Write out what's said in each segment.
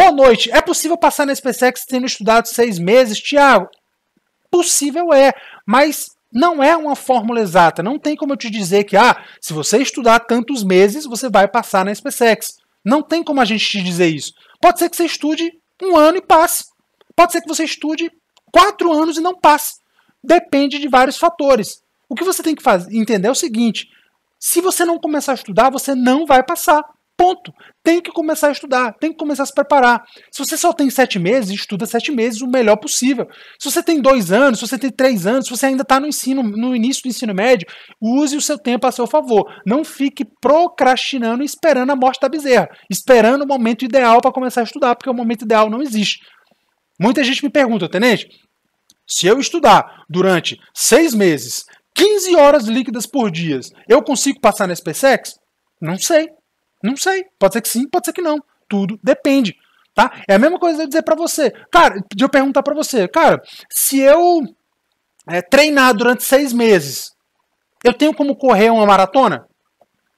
Boa noite. É possível passar na SpaceX tendo estudado seis meses, Tiago? Possível é, mas não é uma fórmula exata. Não tem como eu te dizer que, ah, se você estudar tantos meses, você vai passar na SpaceX. Não tem como a gente te dizer isso. Pode ser que você estude um ano e passe. Pode ser que você estude quatro anos e não passe. Depende de vários fatores. O que você tem que fazer, entender é o seguinte: se você não começar a estudar, você não vai passar. Ponto. Tem que começar a estudar, tem que começar a se preparar. Se você só tem sete meses, estuda sete meses o melhor possível. Se você tem dois anos, se você tem três anos, se você ainda está no ensino, no início do ensino médio, use o seu tempo a seu favor. Não fique procrastinando esperando a morte da bezerra, esperando o momento ideal para começar a estudar, porque o momento ideal não existe. Muita gente me pergunta, tenente, se eu estudar durante seis meses, 15 horas líquidas por dia, eu consigo passar na SpaceX? Não sei. Não sei. Pode ser que sim, pode ser que não. Tudo depende. Tá? É a mesma coisa de eu dizer para você, cara, de eu perguntar para você, cara, se eu é, treinar durante seis meses, eu tenho como correr uma maratona?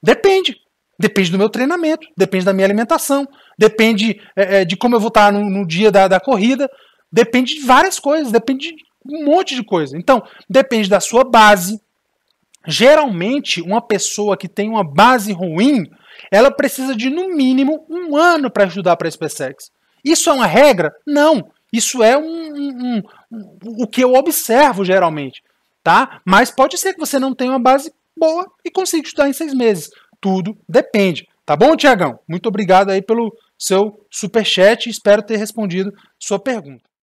Depende. Depende do meu treinamento, depende da minha alimentação, depende é, é, de como eu vou estar no, no dia da, da corrida, depende de várias coisas, depende de um monte de coisa. Então, depende da sua base. Geralmente, uma pessoa que tem uma base ruim, ela precisa de no mínimo um ano para ajudar para a SpaceX. Isso é uma regra? Não. Isso é um, um, um, um, o que eu observo geralmente, tá? Mas pode ser que você não tenha uma base boa e consiga estudar em seis meses. Tudo depende, tá bom, Tiagão? Muito obrigado aí pelo seu super chat. Espero ter respondido sua pergunta.